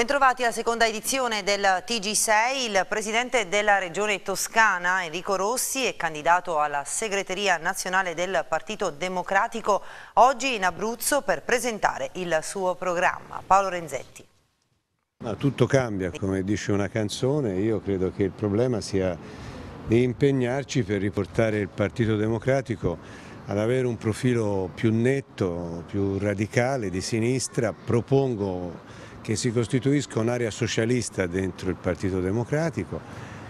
Bentrovati alla seconda edizione del TG6, il presidente della regione toscana Enrico Rossi è candidato alla segreteria nazionale del Partito Democratico oggi in Abruzzo per presentare il suo programma. Paolo Renzetti. Ma tutto cambia, come dice una canzone, io credo che il problema sia di impegnarci per riportare il Partito Democratico ad avere un profilo più netto, più radicale di sinistra, propongo che si costituisca un'area socialista dentro il Partito Democratico,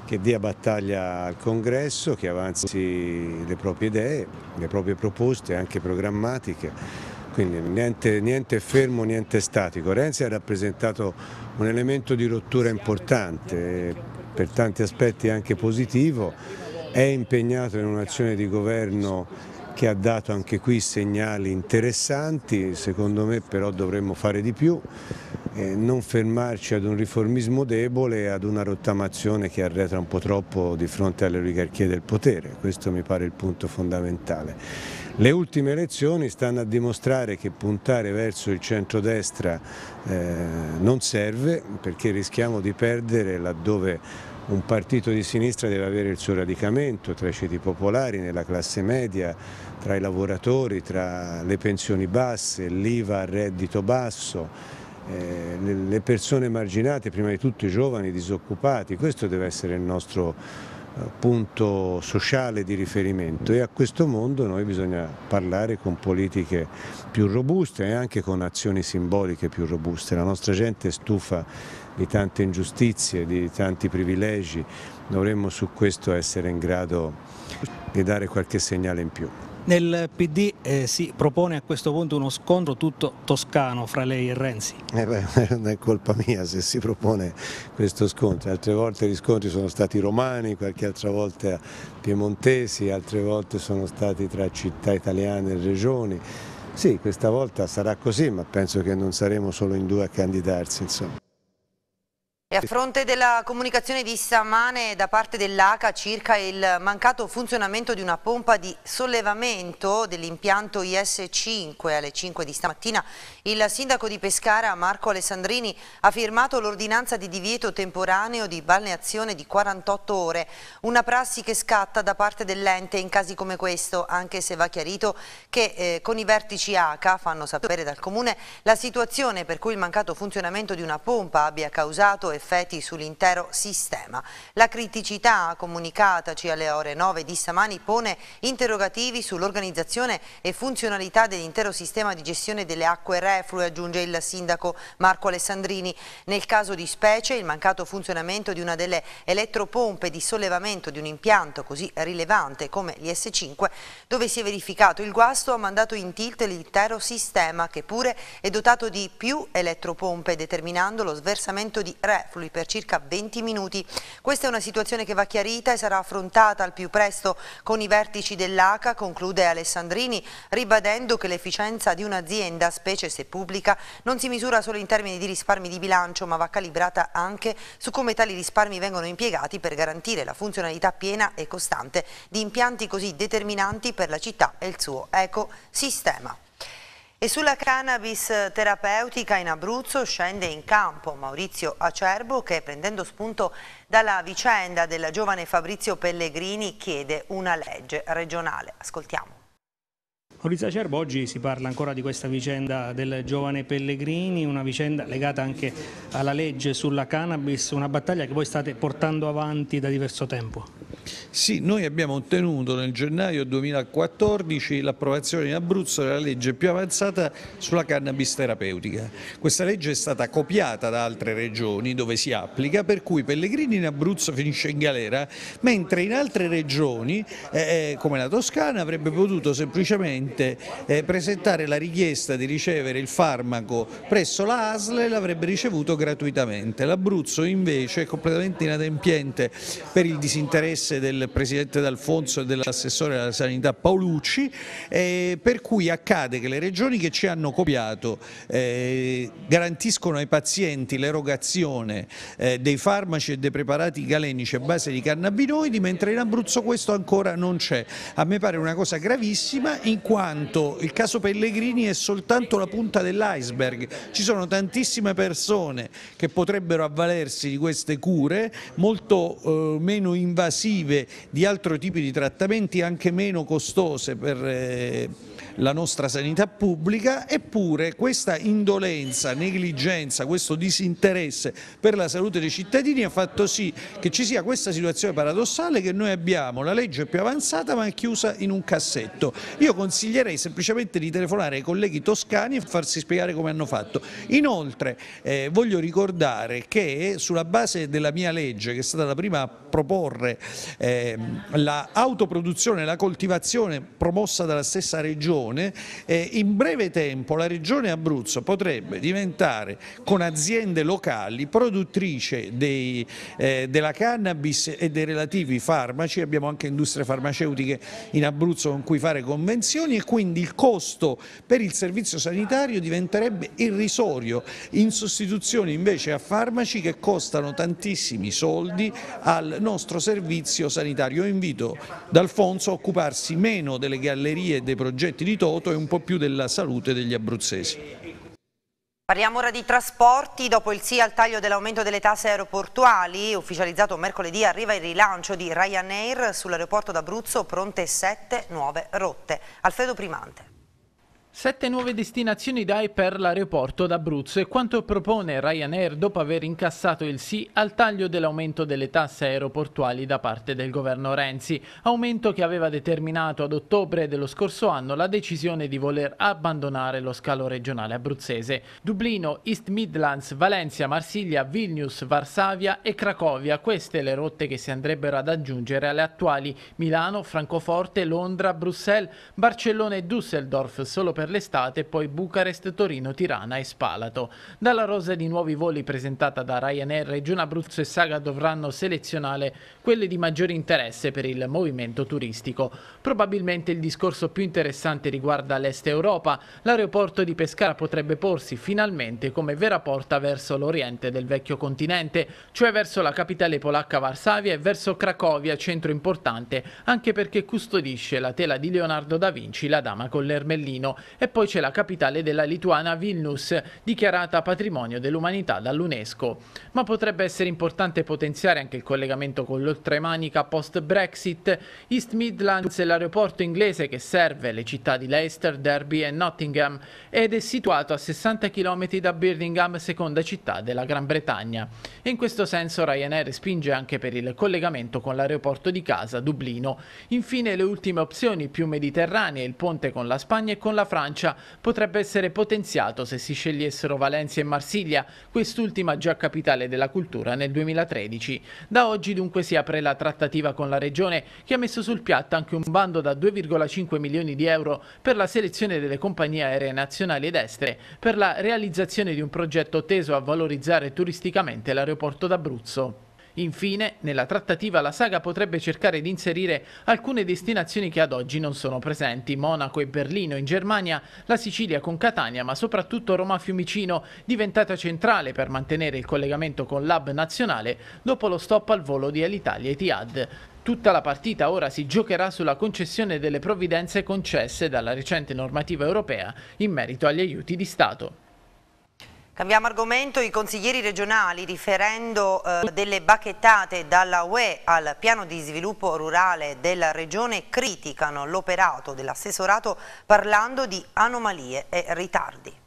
che dia battaglia al Congresso, che avanzi le proprie idee, le proprie proposte anche programmatiche. Quindi niente, niente fermo, niente statico. Renzi ha rappresentato un elemento di rottura importante, per tanti aspetti anche positivo, è impegnato in un'azione di governo che ha dato anche qui segnali interessanti, secondo me però dovremmo fare di più eh, non fermarci ad un riformismo debole e ad una rottamazione che arretra un po' troppo di fronte alle oligarchie del potere, questo mi pare il punto fondamentale. Le ultime elezioni stanno a dimostrare che puntare verso il centrodestra eh, non serve perché rischiamo di perdere laddove un partito di sinistra deve avere il suo radicamento tra i ceti popolari, nella classe media, tra i lavoratori, tra le pensioni basse, l'IVA a reddito basso eh, le persone emarginate, prima di tutto i giovani disoccupati, questo deve essere il nostro eh, punto sociale di riferimento e a questo mondo noi bisogna parlare con politiche più robuste e anche con azioni simboliche più robuste. La nostra gente è stufa di tante ingiustizie, di tanti privilegi, dovremmo su questo essere in grado di dare qualche segnale in più. Nel PD eh, si propone a questo punto uno scontro tutto toscano fra lei e Renzi. Eh beh, non è colpa mia se si propone questo scontro. Altre volte gli scontri sono stati romani, qualche altra volta piemontesi, altre volte sono stati tra città italiane e regioni. Sì, questa volta sarà così, ma penso che non saremo solo in due a candidarsi. Insomma. E a fronte della comunicazione di stamane da parte dell'ACA circa il mancato funzionamento di una pompa di sollevamento dell'impianto IS5 alle 5 di stamattina, il sindaco di Pescara Marco Alessandrini ha firmato l'ordinanza di divieto temporaneo di balneazione di 48 ore, una prassi che scatta da parte dell'ente in casi come questo, anche se va chiarito che eh, con i vertici ACA fanno sapere dal comune la situazione per cui il mancato funzionamento di una pompa abbia causato effetti sull'intero sistema. La criticità comunicataci alle ore 9 di stamani pone interrogativi sull'organizzazione e funzionalità dell'intero sistema di gestione delle acque reflue, aggiunge il sindaco Marco Alessandrini. Nel caso di specie il mancato funzionamento di una delle elettropompe di sollevamento di un impianto così rilevante come l'IS5 dove si è verificato il guasto ha mandato in tilt l'intero sistema che pure è dotato di più elettropompe determinando lo sversamento di reflue superflui per circa 20 minuti. Questa è una situazione che va chiarita e sarà affrontata al più presto con i vertici dell'ACA, conclude Alessandrini, ribadendo che l'efficienza di un'azienda, specie se pubblica, non si misura solo in termini di risparmi di bilancio, ma va calibrata anche su come tali risparmi vengono impiegati per garantire la funzionalità piena e costante di impianti così determinanti per la città e il suo ecosistema. E sulla cannabis terapeutica in Abruzzo scende in campo Maurizio Acerbo che prendendo spunto dalla vicenda della giovane Fabrizio Pellegrini chiede una legge regionale. Ascoltiamo. Maurizio Cerbo, oggi si parla ancora di questa vicenda del giovane Pellegrini, una vicenda legata anche alla legge sulla cannabis, una battaglia che voi state portando avanti da diverso tempo. Sì, noi abbiamo ottenuto nel gennaio 2014 l'approvazione in Abruzzo della legge più avanzata sulla cannabis terapeutica. Questa legge è stata copiata da altre regioni dove si applica, per cui Pellegrini in Abruzzo finisce in galera, mentre in altre regioni, eh, eh come la Toscana, avrebbe potuto semplicemente semplicemente eh, presentare la richiesta di ricevere il farmaco presso la ASL e l'avrebbe ricevuto gratuitamente. L'Abruzzo invece è completamente inadempiente per il disinteresse del Presidente D'Alfonso e dell'assessore della sanità Paolucci, eh, per cui accade che le regioni che ci hanno copiato eh, garantiscono ai pazienti l'erogazione eh, dei farmaci e dei preparati galenici a base di cannabinoidi, mentre in Abruzzo questo ancora non c'è. A me pare una cosa gravissima in quanto quanto il caso Pellegrini è soltanto la punta dell'iceberg, ci sono tantissime persone che potrebbero avvalersi di queste cure molto eh, meno invasive di altri tipi di trattamenti, anche meno costose per eh, la nostra sanità pubblica, eppure questa indolenza, negligenza, questo disinteresse per la salute dei cittadini ha fatto sì che ci sia questa situazione paradossale che noi abbiamo la legge più avanzata ma è chiusa in un cassetto. Io consiglio consiglierei semplicemente di telefonare ai colleghi toscani e farsi spiegare come hanno fatto. Inoltre eh, voglio ricordare che sulla base della mia legge, che è stata la prima approvata, proporre eh, l'autoproduzione e la coltivazione promossa dalla stessa regione, eh, in breve tempo la regione Abruzzo potrebbe diventare con aziende locali produttrice dei, eh, della cannabis e dei relativi farmaci, abbiamo anche industrie farmaceutiche in Abruzzo con cui fare convenzioni e quindi il costo per il servizio sanitario diventerebbe irrisorio in sostituzione invece a farmaci che costano tantissimi soldi al nostro servizio sanitario. Invito D'Alfonso a occuparsi meno delle gallerie e dei progetti di Toto e un po' più della salute degli abruzzesi. Parliamo ora di trasporti, dopo il sì al taglio dell'aumento delle tasse aeroportuali, ufficializzato mercoledì arriva il rilancio di Ryanair sull'aeroporto d'Abruzzo, pronte sette nuove rotte. Alfredo Primante. Sette nuove destinazioni DAI per l'aeroporto d'Abruzzo e quanto propone Ryanair dopo aver incassato il sì al taglio dell'aumento delle tasse aeroportuali da parte del governo Renzi, aumento che aveva determinato ad ottobre dello scorso anno la decisione di voler abbandonare lo scalo regionale abruzzese. Dublino, East Midlands, Valencia, Marsiglia, Vilnius, Varsavia e Cracovia, queste le rotte che si andrebbero ad aggiungere alle attuali Milano, Francoforte, Londra, Bruxelles, Barcellona e Düsseldorf solo per per l'estate, poi Bucarest, Torino, Tirana e Spalato. Dalla rosa di nuovi voli presentata da Ryanair, Regione Abruzzo e Saga dovranno selezionare quelle di maggiore interesse per il movimento turistico. Probabilmente il discorso più interessante riguarda l'Est Europa. L'aeroporto di Pescara potrebbe porsi finalmente come vera porta verso l'oriente del vecchio continente, cioè verso la capitale polacca Varsavia e verso Cracovia, centro importante, anche perché custodisce la tela di Leonardo da Vinci, la dama con l'ermellino, e poi c'è la capitale della Lituana, Vilnius, dichiarata patrimonio dell'umanità dall'UNESCO. Ma potrebbe essere importante potenziare anche il collegamento con l'oltremanica post-Brexit, East Midlands è l'aeroporto inglese che serve le città di Leicester, Derby e Nottingham ed è situato a 60 km da Birmingham, seconda città della Gran Bretagna. E in questo senso Ryanair spinge anche per il collegamento con l'aeroporto di casa, Dublino. Infine le ultime opzioni più mediterranee, il ponte con la Spagna e con la Francia Francia potrebbe essere potenziato se si scegliessero Valencia e Marsiglia, quest'ultima già capitale della cultura nel 2013. Da oggi dunque si apre la trattativa con la regione che ha messo sul piatto anche un bando da 2,5 milioni di euro per la selezione delle compagnie aeree nazionali ed estere per la realizzazione di un progetto teso a valorizzare turisticamente l'aeroporto d'Abruzzo. Infine, nella trattativa la saga potrebbe cercare di inserire alcune destinazioni che ad oggi non sono presenti, Monaco e Berlino in Germania, la Sicilia con Catania, ma soprattutto Roma-Fiumicino, diventata centrale per mantenere il collegamento con l'hub nazionale dopo lo stop al volo di Alitalia e Tiad. Tutta la partita ora si giocherà sulla concessione delle provvidenze concesse dalla recente normativa europea in merito agli aiuti di Stato. Cambiamo argomento, i consiglieri regionali riferendo eh, delle bacchettate dalla UE al piano di sviluppo rurale della regione criticano l'operato dell'assessorato parlando di anomalie e ritardi.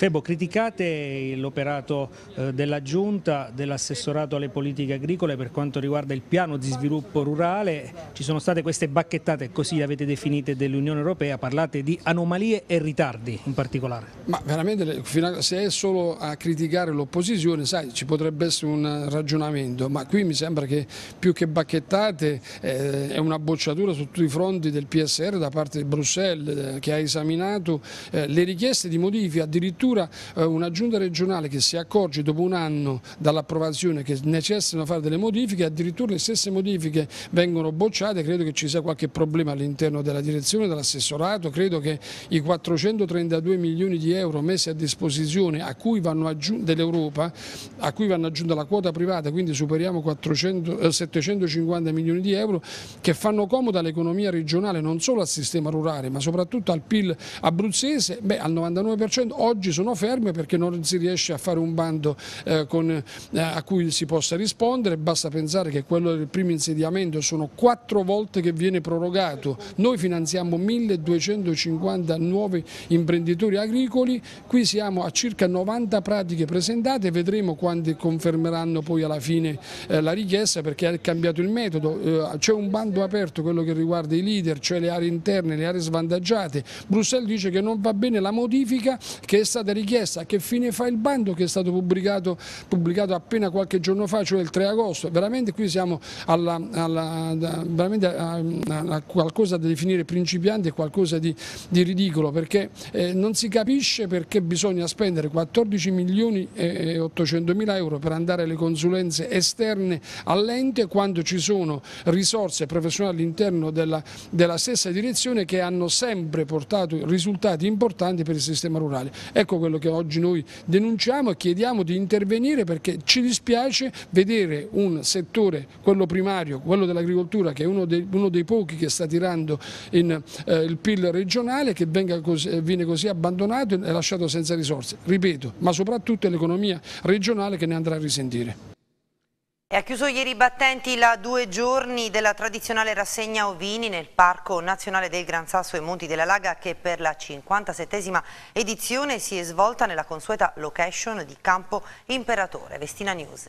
Febo, criticate l'operato eh, della Giunta, dell'assessorato alle politiche agricole per quanto riguarda il piano di sviluppo rurale, ci sono state queste bacchettate, così le avete definite, dell'Unione Europea, parlate di anomalie e ritardi in particolare. Ma veramente se è solo a criticare l'opposizione, sai, ci potrebbe essere un ragionamento, ma qui mi sembra che più che bacchettate eh, è una bocciatura su tutti i fronti del PSR da parte di Bruxelles eh, che ha esaminato eh, le richieste di modifica addirittura addirittura eh, una giunta regionale che si accorge dopo un anno dall'approvazione che necessitano fare delle modifiche, addirittura le stesse modifiche vengono bocciate, credo che ci sia qualche problema all'interno della direzione, dell'assessorato, credo che i 432 milioni di euro messi a disposizione a cui dell'Europa, a cui vanno aggiunta la quota privata, quindi superiamo 400, eh, 750 milioni di euro, che fanno comodo all'economia regionale, non solo al sistema rurale, ma soprattutto al PIL abruzzese, beh, al 99% oggi sono sono ferme perché non si riesce a fare un bando eh, con, eh, a cui si possa rispondere, basta pensare che quello del primo insediamento sono quattro volte che viene prorogato, noi finanziamo 1250 nuovi imprenditori agricoli, qui siamo a circa 90 pratiche presentate, vedremo quante confermeranno poi alla fine eh, la richiesta perché è cambiato il metodo, eh, c'è un bando aperto quello che riguarda i leader, cioè le aree interne, le aree svantaggiate, Bruxelles dice che non va bene la modifica che è stata stata richiesta, che fine fa il bando che è stato pubblicato, pubblicato appena qualche giorno fa, cioè il 3 agosto. Veramente qui siamo alla, alla, veramente a, a qualcosa da definire principiante, qualcosa di, di ridicolo, perché eh, non si capisce perché bisogna spendere 14 milioni e 800 mila euro per andare alle consulenze esterne all'ente quando ci sono risorse professionali all'interno della, della, stessa direzione che hanno sempre portato risultati importanti per il sistema rurale. Ecco Ecco quello che oggi noi denunciamo e chiediamo di intervenire perché ci dispiace vedere un settore, quello primario, quello dell'agricoltura, che è uno dei, uno dei, pochi che sta tirando in, eh, il PIL regionale, che così, eh, viene così abbandonato e lasciato senza risorse. Ripeto, ma soprattutto l'economia regionale che ne andrà a risentire. E ha chiuso ieri i battenti la due giorni della tradizionale rassegna Ovini nel Parco Nazionale del Gran Sasso e Monti della Laga che per la 57esima edizione si è svolta nella consueta location di Campo Imperatore. Vestina News.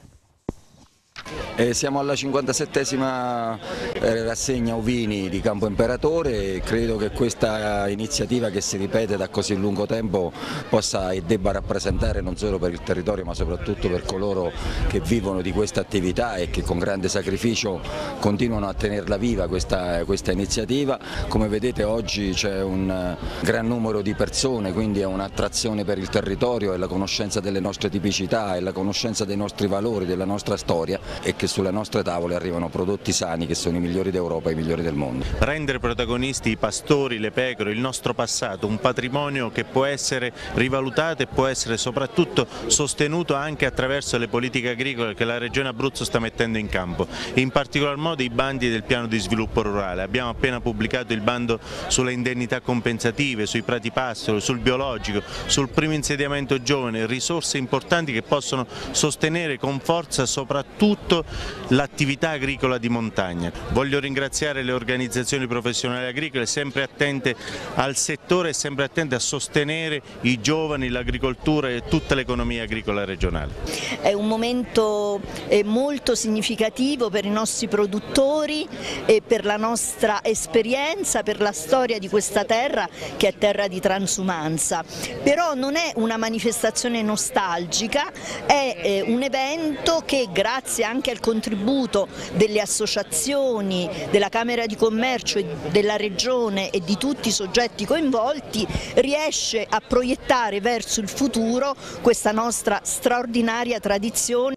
Eh, siamo alla 57esima eh, rassegna Ovini di Campo Imperatore e credo che questa iniziativa che si ripete da così lungo tempo possa e debba rappresentare non solo per il territorio ma soprattutto per coloro che vivono di questa attività e che con grande sacrificio continuano a tenerla viva questa, questa iniziativa. Come vedete oggi c'è un eh, gran numero di persone, quindi è un'attrazione per il territorio e la conoscenza delle nostre tipicità e la conoscenza dei nostri valori, della nostra storia e che sulle nostre tavole arrivano prodotti sani che sono i migliori d'Europa e i migliori del mondo. Rendere protagonisti i pastori, le pecore, il nostro passato, un patrimonio che può essere rivalutato e può essere soprattutto sostenuto anche attraverso le politiche agricole che la Regione Abruzzo sta mettendo in campo, in particolar modo i bandi del piano di sviluppo rurale. Abbiamo appena pubblicato il bando sulle indennità compensative, sui prati pastori, sul biologico, sul primo insediamento giovane, risorse importanti che possono sostenere con forza soprattutto soprattutto l'attività agricola di montagna. Voglio ringraziare le organizzazioni professionali agricole sempre attente al settore e sempre attente a sostenere i giovani, l'agricoltura e tutta l'economia agricola regionale. È un momento eh, molto significativo per i nostri produttori e per la nostra esperienza, per la storia di questa terra che è terra di transumanza, però non è una manifestazione nostalgica, è eh, un evento che grazie grazie anche al contributo delle associazioni, della Camera di Commercio, e della Regione e di tutti i soggetti coinvolti, riesce a proiettare verso il futuro questa nostra straordinaria tradizione.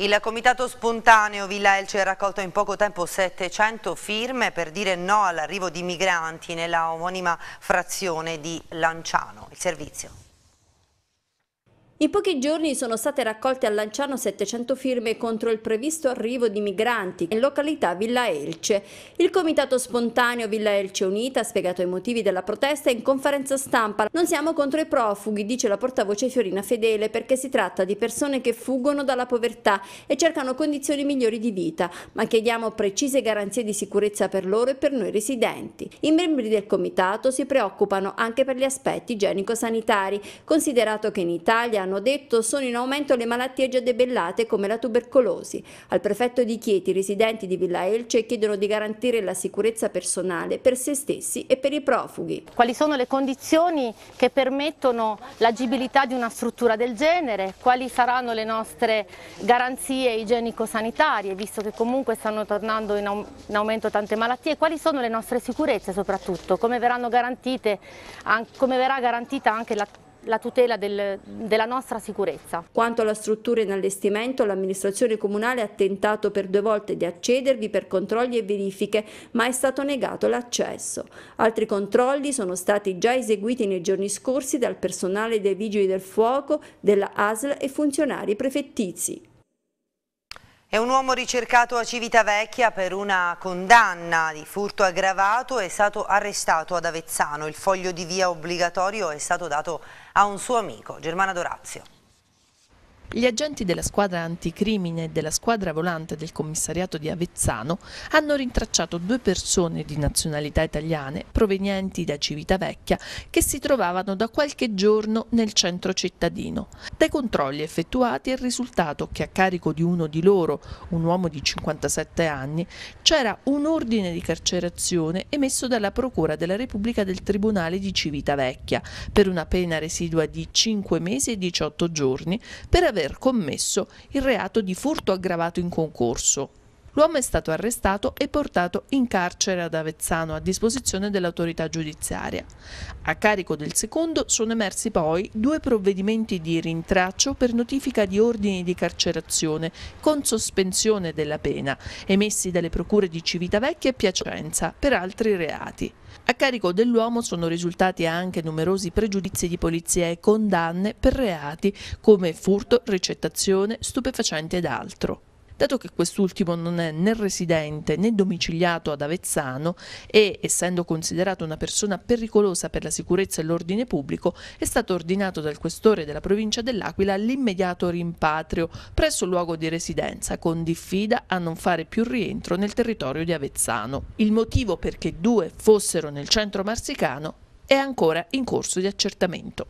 Il comitato spontaneo Villa Elce ha raccolto in poco tempo 700 firme per dire no all'arrivo di migranti nella omonima frazione di Lanciano. Il servizio. In pochi giorni sono state raccolte a Lanciano 700 firme contro il previsto arrivo di migranti in località Villa Elce. Il comitato spontaneo Villa Elce Unita ha spiegato i motivi della protesta in conferenza stampa. Non siamo contro i profughi, dice la portavoce Fiorina Fedele, perché si tratta di persone che fuggono dalla povertà e cercano condizioni migliori di vita, ma chiediamo precise garanzie di sicurezza per loro e per noi residenti. I membri del comitato si preoccupano anche per gli aspetti igienico-sanitari, considerato che in Italia hanno detto sono in aumento le malattie già debellate come la tubercolosi. Al prefetto di Chieti, i residenti di Villa Elce chiedono di garantire la sicurezza personale per se stessi e per i profughi. Quali sono le condizioni che permettono l'agibilità di una struttura del genere? Quali saranno le nostre garanzie igienico-sanitarie, visto che comunque stanno tornando in, aumento tante malattie? Quali sono le nostre sicurezze soprattutto? Come verranno garantite, come verrà garantita anche la la tutela del, della nostra sicurezza. Quanto alla struttura in allestimento, l'amministrazione comunale ha tentato per due volte di accedervi per controlli e verifiche, ma è stato negato l'accesso. Altri controlli sono stati già eseguiti nei giorni scorsi dal personale dei Vigili del Fuoco, della ASL e funzionari prefettizi. È un uomo ricercato a Civitavecchia per una condanna di furto aggravato, e è stato arrestato ad Avezzano. Il foglio di via obbligatorio è stato dato a un suo amico, Germana Dorazio. Gli agenti della squadra anticrimine e della squadra volante del commissariato di Avezzano hanno rintracciato due persone di nazionalità italiane provenienti da Civitavecchia che si trovavano da qualche giorno nel centro cittadino. Dai controlli effettuati è risultato che a carico di uno di loro, un uomo di 57 anni, c'era un ordine di carcerazione emesso dalla Procura della Repubblica del Tribunale di Civitavecchia per una pena residua di 5 mesi e 18 giorni per aver aver commesso il reato di furto aggravato in concorso. L'uomo è stato arrestato e portato in carcere ad Avezzano a disposizione dell'autorità giudiziaria. A carico del secondo sono emersi poi due provvedimenti di rintraccio per notifica di ordini di carcerazione con sospensione della pena emessi dalle procure di Civitavecchia e Piacenza per altri reati. A carico dell'uomo sono risultati anche numerosi pregiudizi di polizia e condanne per reati come furto, ricettazione, stupefacenti ed altro dato che quest'ultimo non è né residente né domiciliato ad Avezzano e, essendo considerato una persona pericolosa per la sicurezza e l'ordine pubblico, è stato ordinato dal questore della provincia dell'Aquila l'immediato rimpatrio presso il luogo di residenza, con diffida a non fare più rientro nel territorio di Avezzano. Il motivo perché due fossero nel centro marsicano è ancora in corso di accertamento.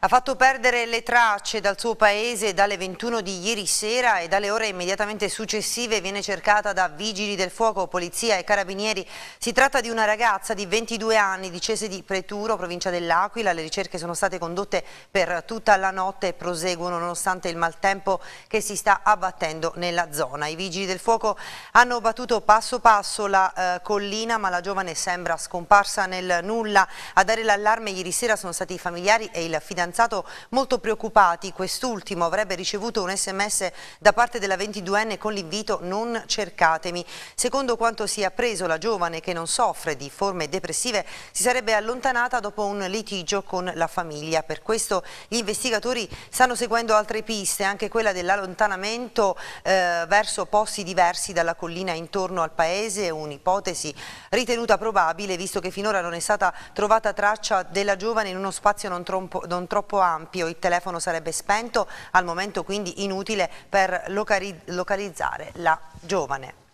Ha fatto perdere le tracce dal suo paese dalle 21 di ieri sera e dalle ore immediatamente successive viene cercata da vigili del fuoco, polizia e carabinieri. Si tratta di una ragazza di 22 anni di Cese di Preturo, provincia dell'Aquila. Le ricerche sono state condotte per tutta la notte e proseguono nonostante il maltempo che si sta abbattendo nella zona. I vigili del fuoco hanno battuto passo passo la eh, collina ma la giovane sembra scomparsa nel nulla. A dare l'allarme ieri sera sono stati i familiari e il fidanzato fidanzato molto preoccupati. Quest'ultimo avrebbe ricevuto un sms da parte della 22enne con l'invito non cercatemi. Secondo quanto si è appreso la giovane che non soffre di forme depressive si sarebbe allontanata dopo un litigio con la famiglia. Per questo gli investigatori stanno seguendo altre piste, anche quella dell'allontanamento eh, verso posti diversi dalla collina intorno al paese, un'ipotesi ritenuta probabile visto che finora non è stata trovata traccia della giovane in uno spazio non troppo, non troppo troppo ampio, il telefono sarebbe spento, al momento quindi inutile per localizzare la giovane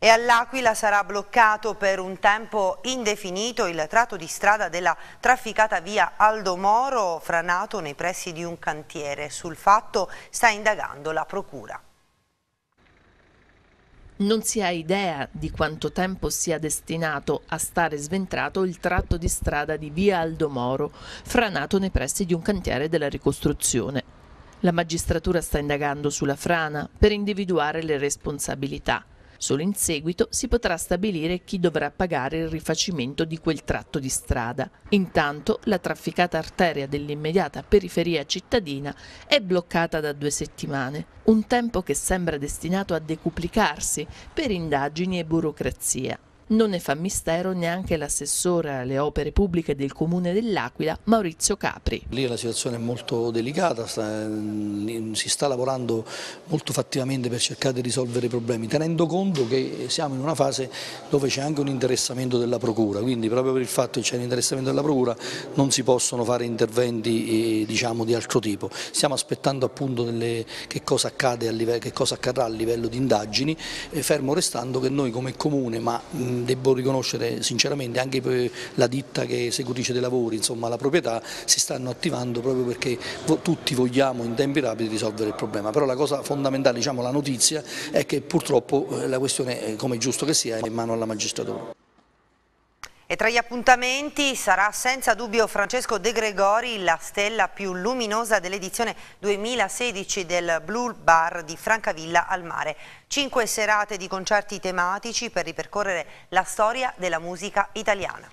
e all'Aquila sarà bloccato per un tempo indefinito il tratto di strada della trafficata via Aldo Moro franato nei pressi di un cantiere. Sul fatto sta indagando la Procura. Non si ha idea di quanto tempo sia destinato a stare sventrato il tratto di strada di via Aldomoro, franato nei pressi di un cantiere della ricostruzione. La magistratura sta indagando sulla frana per individuare le responsabilità. Solo in seguito si potrà stabilire chi dovrà pagare il rifacimento di quel tratto di strada. Intanto la trafficata arteria dell'immediata periferia cittadina è bloccata da due settimane, un tempo che sembra destinato a decuplicarsi per indagini e burocrazia. Non ne fa mistero neanche l'assessore alle opere pubbliche del comune dell'Aquila, Maurizio Capri. Lì la situazione è molto delicata, mm, si sta lavorando molto fattivamente per cercare di risolvere i problemi, tenendo conto che siamo in una fase dove c'è anche un interessamento della procura, quindi proprio per il fatto che c'è un interessamento della procura non si possono fare interventi eh, diciamo, di altro tipo. Stiamo aspettando appunto delle, che, cosa livello, che, cosa accadrà a livello di indagini, eh, fermo restando che noi come comune, ma mm, devo riconoscere sinceramente anche la ditta che esecutrice dei lavori, insomma la proprietà, si stanno attivando proprio perché tutti vogliamo in tempi rapidi risolvere il problema, però la cosa fondamentale, diciamo la notizia, è che purtroppo eh, la questione, come è giusto che sia, è in mano alla magistratura. E tra gli appuntamenti sarà senza dubbio Francesco De Gregori la stella più luminosa dell'edizione 2016 del Blue Bar di Francavilla al Mare. Cinque serate di concerti tematici per ripercorrere la storia della musica italiana.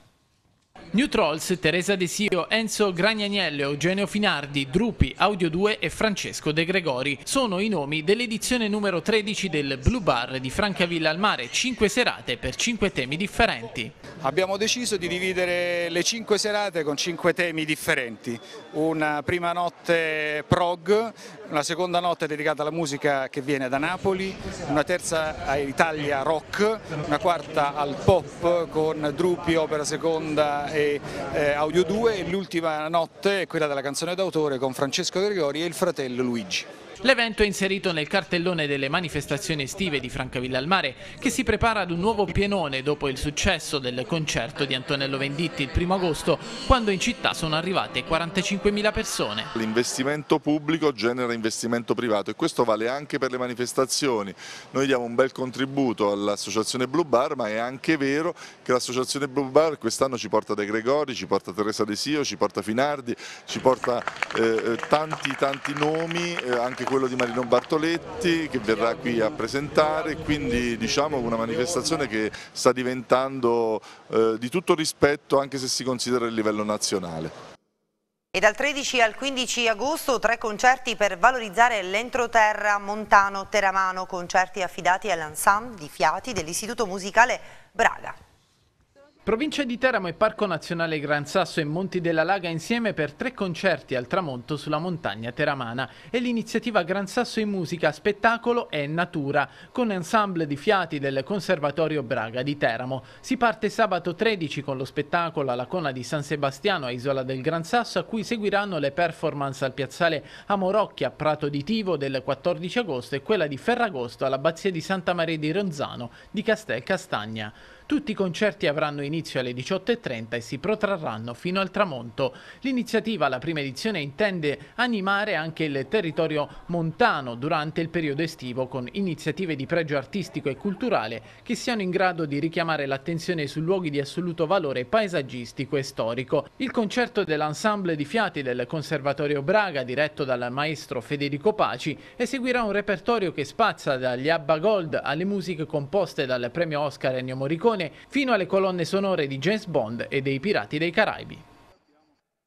New Trolls, Teresa De Sio, Enzo Gragnagnello, Eugenio Finardi, Drupi, Audio 2 e Francesco De Gregori sono i nomi dell'edizione numero 13 del Blue Bar di Francavilla al Mare, 5 serate per 5 temi differenti. Abbiamo deciso di dividere le 5 serate con 5 temi differenti, una prima notte prog, una seconda notte dedicata alla musica che viene da Napoli, una terza all'Italia rock, una quarta al pop con Drupi, Opera Seconda e eh, Audio 2 e l'ultima notte è quella della canzone d'autore con Francesco Gregori e il fratello Luigi. L'evento è inserito nel cartellone delle manifestazioni estive di Francavilla al Mare, che si prepara ad un nuovo pienone dopo il successo del concerto di Antonello Venditti il primo agosto, quando in città sono arrivate 45.000 persone. L'investimento pubblico genera investimento privato e questo vale anche per le manifestazioni. Noi diamo un bel contributo all'associazione Blue Bar, ma è anche vero che l'associazione Blue Bar quest'anno ci porta De Gregori, ci porta Teresa Desio, ci porta Finardi, ci porta eh, eh, tanti tanti nomi, eh, anche quelli quello di Marino Bartoletti che verrà qui a presentare, quindi diciamo una manifestazione che sta diventando eh, di tutto rispetto anche se si considera il livello nazionale. E dal 13 al 15 agosto tre concerti per valorizzare l'entroterra montano-teramano, concerti affidati all'ensemble di fiati dell'Istituto Musicale Braga. Provincia di Teramo e Parco Nazionale Gran Sasso e Monti della Laga insieme per tre concerti al tramonto sulla montagna teramana e l'iniziativa Gran Sasso in musica, spettacolo e natura con ensemble di fiati del Conservatorio Braga di Teramo. Si parte sabato 13 con lo spettacolo alla Cona di San Sebastiano a Isola del Gran Sasso a cui seguiranno le performance al piazzale Amorocchi a Prato di Tivo del 14 agosto e quella di Ferragosto all'Abbazia di Santa Maria di Ronzano di Castel Castagna. Tutti i concerti avranno inizio alle 18.30 e si protrarranno fino al tramonto. L'iniziativa, la prima edizione, intende animare anche il territorio montano durante il periodo estivo con iniziative di pregio artistico e culturale che siano in grado di richiamare l'attenzione su luoghi di assoluto valore paesaggistico e storico. Il concerto dell'ensemble di fiati del Conservatorio Braga, diretto dal maestro Federico Paci, eseguirà un repertorio che spazza dagli Abba Gold alle musiche composte dal premio Oscar Ennio Morricone televisione fino alle colonne sonore di James Bond e dei Pirati dei Caraibi.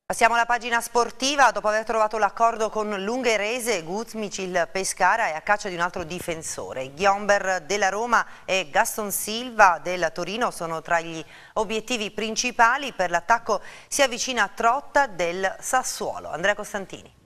Passiamo alla pagina sportiva, dopo aver trovato l'accordo con l'ungherese Guzmic il Pescara è a caccia di un altro difensore. Ghiomber della Roma e Gaston Silva del Torino sono tra gli obiettivi principali per l'attacco si avvicina a Trotta del Sassuolo. Andrea Costantini.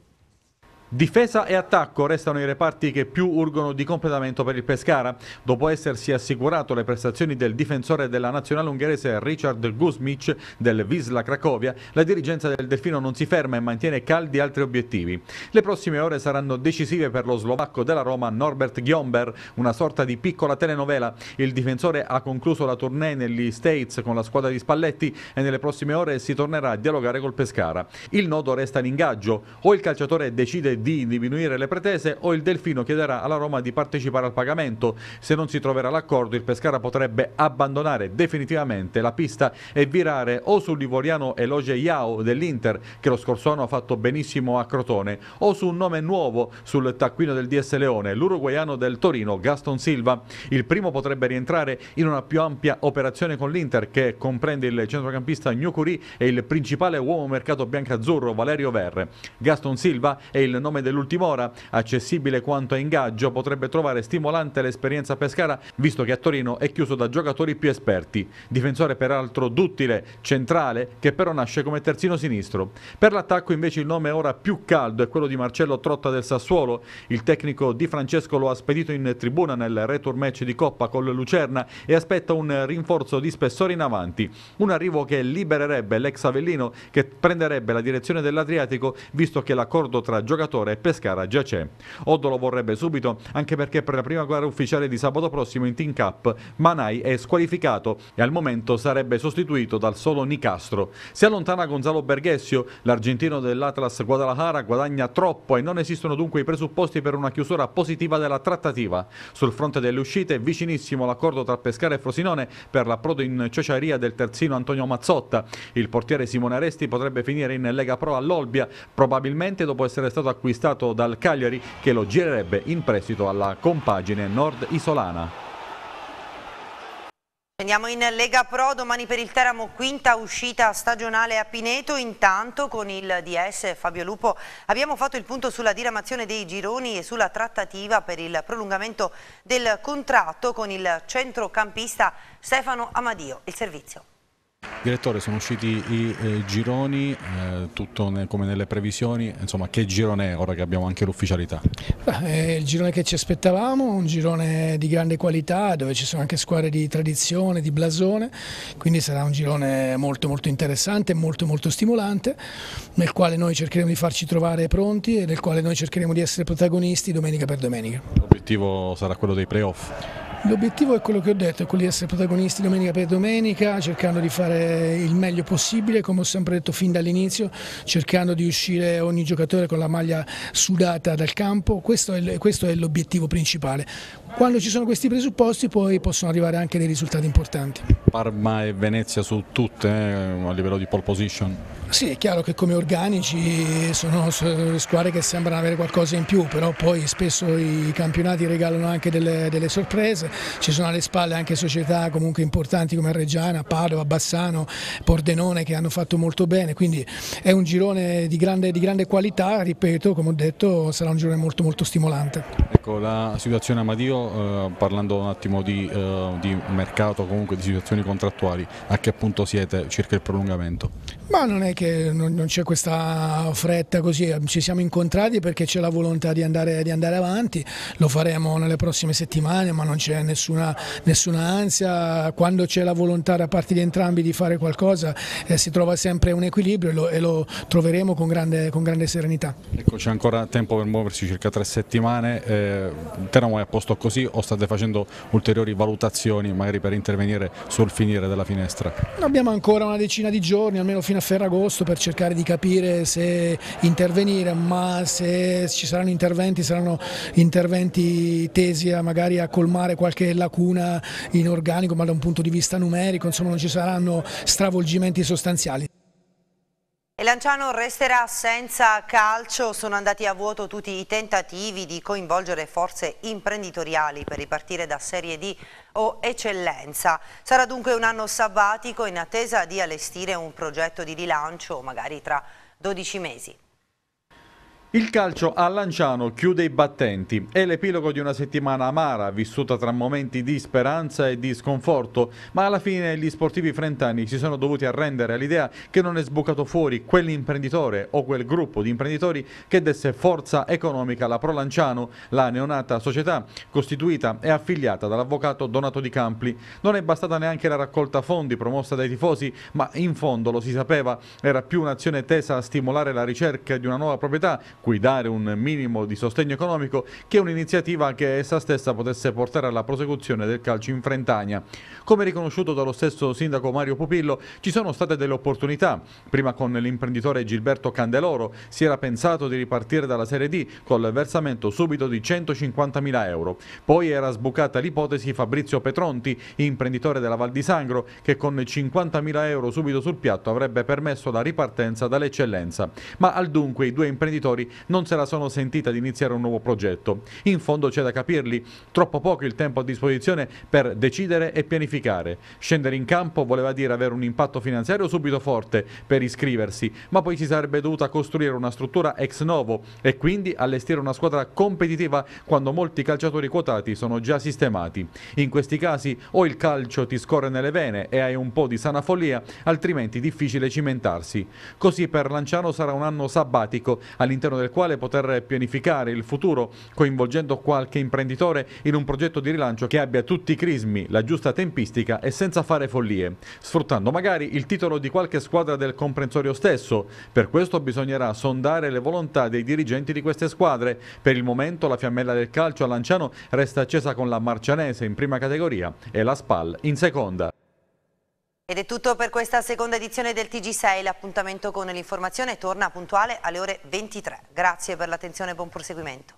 Difesa e attacco restano i reparti che più urgono di completamento per il Pescara. Dopo essersi assicurato le prestazioni del difensore della nazionale ungherese Richard Guzmic del Wisla Cracovia, la dirigenza del Delfino non si ferma e mantiene caldi altri obiettivi. Le prossime ore saranno decisive per lo slovacco della Roma Norbert Gjomber, una sorta di piccola telenovela. Il difensore ha concluso la tournée negli States con la squadra di Spalletti e nelle prossime ore si tornerà a dialogare col Pescara. Il nodo resta l'ingaggio. O il calciatore decide di di diminuire le pretese o il Delfino chiederà alla Roma di partecipare al pagamento. Se non si troverà l'accordo il Pescara potrebbe abbandonare definitivamente la pista e virare o sull'ivoriano Eloge Yao dell'Inter che lo scorso anno ha fatto benissimo a Crotone o su un nome nuovo sul taccuino del DS Leone, l'uruguaiano del Torino Gaston Silva. Il primo potrebbe rientrare in una più ampia operazione con l'Inter che comprende il centrocampista Gnucuri e il principale uomo mercato biancazzurro Valerio Verre. Gaston Silva è il nome nome dell'ultima ora, accessibile quanto a ingaggio, potrebbe trovare stimolante l'esperienza Pescara, visto che a Torino è chiuso da giocatori più esperti. Difensore peraltro duttile, centrale, che però nasce come terzino sinistro. Per l'attacco invece il nome ora più caldo è quello di Marcello Trotta del Sassuolo. Il tecnico Di Francesco lo ha spedito in tribuna nel return match di Coppa con Lucerna e aspetta un rinforzo di spessore in avanti. Un arrivo che libererebbe l'ex Avellino che prenderebbe la direzione dell'Adriatico visto che l'accordo tra giocatori allenatore e Pescara già c'è. Oddo lo vorrebbe subito anche perché per la prima gara ufficiale di sabato prossimo in Team Cup Manai è squalificato e al momento sarebbe sostituito dal solo Nicastro. Si allontana Gonzalo Berghessio, l'argentino dell'Atlas Guadalajara guadagna troppo e non esistono dunque i presupposti per una chiusura positiva della trattativa. Sul fronte delle uscite è vicinissimo l'accordo tra Pescara e Frosinone per l'approdo in ciociaria del terzino Antonio Mazzotta. Il portiere Simone Aresti potrebbe finire in Lega Pro all'Olbia, probabilmente dopo essere stato acquistato acquistato dal Cagliari che lo girerebbe in prestito alla compagine nord isolana. Andiamo in Lega Pro, domani per il Teramo quinta uscita stagionale a Pineto, intanto con il DS Fabio Lupo abbiamo fatto il punto sulla diramazione dei gironi e sulla trattativa per il prolungamento del contratto con il centrocampista Stefano Amadio, il servizio. Direttore, sono usciti i eh, gironi, eh, tutto ne, come nelle previsioni, insomma che girone è ora che abbiamo anche l'ufficialità? il girone che ci aspettavamo, un girone di grande qualità dove ci sono anche squadre di tradizione, di blasone, quindi sarà un girone molto molto interessante, molto molto stimolante, nel quale noi cercheremo di farci trovare pronti e nel quale noi cercheremo di essere protagonisti domenica per domenica. L'obiettivo sarà quello dei playoff? L'obiettivo è quello che ho detto, è quello di essere protagonisti domenica per domenica, cercando di fare il meglio possibile, come ho sempre detto fin dall'inizio, cercando di uscire ogni giocatore con la maglia sudata dal campo, questo è l'obiettivo principale. Quando ci sono questi presupposti poi possono arrivare anche dei risultati importanti. Parma e Venezia su tutte eh, a livello di pole position? Sì, è chiaro che come organici sono squadre che sembrano avere qualcosa in più, però poi spesso i campionati regalano anche delle, delle sorprese, ci sono alle spalle anche società comunque importanti come Reggiana, Padova, Bassano, Pordenone che hanno fatto molto bene, quindi è un girone di grande, di grande qualità, ripeto, come ho detto sarà un girone molto molto stimolante. Ecco, la situazione a Madio, eh, parlando un attimo di, eh, di mercato, comunque di situazioni contrattuali, a che punto siete circa il prolungamento? Ma non è che non, non c'è questa fretta così, eh, ci siamo incontrati perché c'è la volontà di andare, di andare, avanti, lo faremo nelle prossime settimane, ma non c'è nessuna, nessuna, ansia, quando c'è la volontà da parte di entrambi di fare qualcosa eh, si trova sempre un equilibrio e lo, e lo troveremo con grande, con grande, serenità. Ecco, c'è ancora tempo per muoversi, circa tre settimane, eh, Teramo è a posto così o state facendo ulteriori valutazioni magari per intervenire sul finire della finestra? Abbiamo ancora una decina di giorni, almeno fino a Ferragosto per cercare di capire se intervenire, ma se ci saranno interventi saranno interventi tesi a magari a colmare qualche lacuna in organico, ma da un punto di vista numerico, insomma non ci saranno stravolgimenti sostanziali. E Lanciano resterà senza calcio, sono andati a vuoto tutti i tentativi di coinvolgere forze imprenditoriali per ripartire da Serie D o Eccellenza. Sarà dunque un anno sabbatico in attesa di allestire un progetto di rilancio magari tra 12 mesi. Il calcio a Lanciano chiude i battenti. È l'epilogo di una settimana amara, vissuta tra momenti di speranza e di sconforto, ma alla fine gli sportivi frentani si sono dovuti arrendere all'idea che non è sbucato fuori quell'imprenditore o quel gruppo di imprenditori che desse forza economica alla Pro Lanciano, la neonata società costituita e affiliata dall'avvocato Donato Di Campli. Non è bastata neanche la raccolta fondi promossa dai tifosi, ma in fondo lo si sapeva, era più un'azione tesa a stimolare la ricerca di una nuova proprietà cui dare un minimo di sostegno economico, che un'iniziativa che essa stessa potesse portare alla prosecuzione del calcio in Frentania. Come riconosciuto dallo stesso sindaco Mario Pupillo, ci sono state delle opportunità. Prima con l'imprenditore Gilberto Candeloro si era pensato di ripartire dalla Serie D col versamento subito di 150.000 euro. Poi era sbucata l'ipotesi Fabrizio Petronti, imprenditore della Val di Sangro, che con 50.000 euro subito sul piatto avrebbe permesso la ripartenza dall'eccellenza. Ma al dunque i due imprenditori non se la sono sentita di iniziare un nuovo progetto. In fondo c'è da capirli, troppo poco il tempo a disposizione per decidere e pianificare. Scendere in campo voleva dire avere un impatto finanziario subito forte per iscriversi, ma poi si sarebbe dovuta costruire una struttura ex novo e quindi allestire una squadra competitiva quando molti calciatori quotati sono già sistemati. In questi casi o il calcio ti scorre nelle vene e hai un po' di sana follia, altrimenti difficile cimentarsi. Così per Lanciano sarà un anno sabbatico all'interno del del quale poter pianificare il futuro coinvolgendo qualche imprenditore in un progetto di rilancio che abbia tutti i crismi, la giusta tempistica e senza fare follie, sfruttando magari il titolo di qualche squadra del comprensorio stesso. Per questo bisognerà sondare le volontà dei dirigenti di queste squadre. Per il momento la fiammella del calcio a Lanciano resta accesa con la Marcianese in prima categoria e la Spal in seconda. Ed è tutto per questa seconda edizione del TG6. L'appuntamento con l'informazione torna puntuale alle ore 23. Grazie per l'attenzione e buon proseguimento.